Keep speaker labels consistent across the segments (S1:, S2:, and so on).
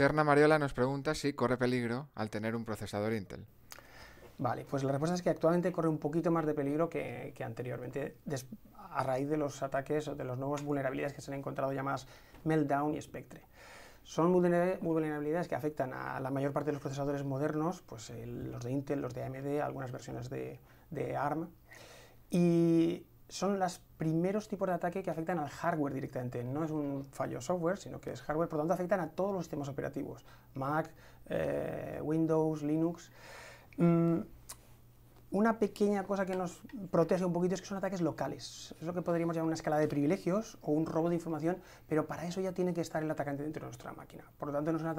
S1: Cerna Mariola nos pregunta si corre peligro al tener un procesador Intel. Vale, pues la respuesta es que actualmente corre un poquito más de peligro que, anteriormente, a raíz de los ataques o de las nuevas vulnerabilidades que se han encontrado llamadas Meltdown y Spectre. Son vulnerabilidades que afectan a la mayor parte de los procesadores modernos, pues eh, los de Intel, los de AMD, algunas versiones de, de ARM. Y son los primeros tipos de ataque que afectan al hardware directamente. No es un fallo software, sino que es hardware, por lo tanto afectan a todos los sistemas operativos, Mac, eh, Windows, Linux. Mm, una pequeña cosa que nos protege un poquito es que son ataques locales. Es lo que podríamos llamar una escala de privilegios o un robo de información, pero para eso ya tiene que estar el atacante dentro de nuestra máquina. Por lo tanto, no son,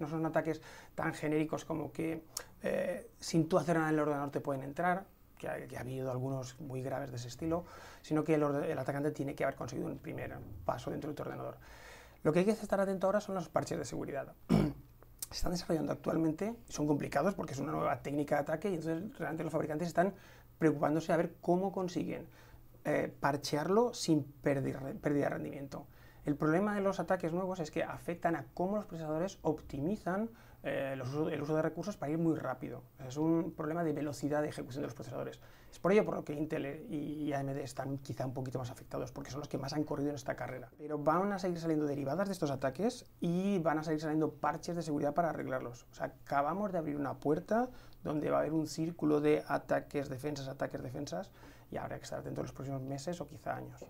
S1: no son ataques tan genéricos como que eh, sin tú hacer nada en el ordenador te pueden entrar que ha, habido algunos muy graves de ese estilo, sino que el, atacante tiene que haber conseguido un primer paso dentro de tu ordenador. Lo que hay que estar atento ahora son los parches de seguridad. se están desarrollando actualmente, son complicados porque es una nueva técnica de ataque y entonces realmente los fabricantes están preocupándose a ver cómo consiguen eh, parchearlo sin pérdida de rendimiento. El problema de los ataques nuevos es que afectan a cómo los procesadores optimizan eh, el uso de recursos para ir muy rápido. Es un problema de velocidad de ejecución de los procesadores. Es por ello por lo que Intel y AMD están quizá un poquito más afectados, porque son los que más han corrido en esta carrera. Pero van a seguir saliendo derivadas de estos ataques y van a seguir saliendo parches de seguridad para arreglarlos. O sea, acabamos de abrir una puerta donde va a haber un círculo de ataques, defensas, ataques, defensas, y habrá que estar atento de los próximos meses o quizá años.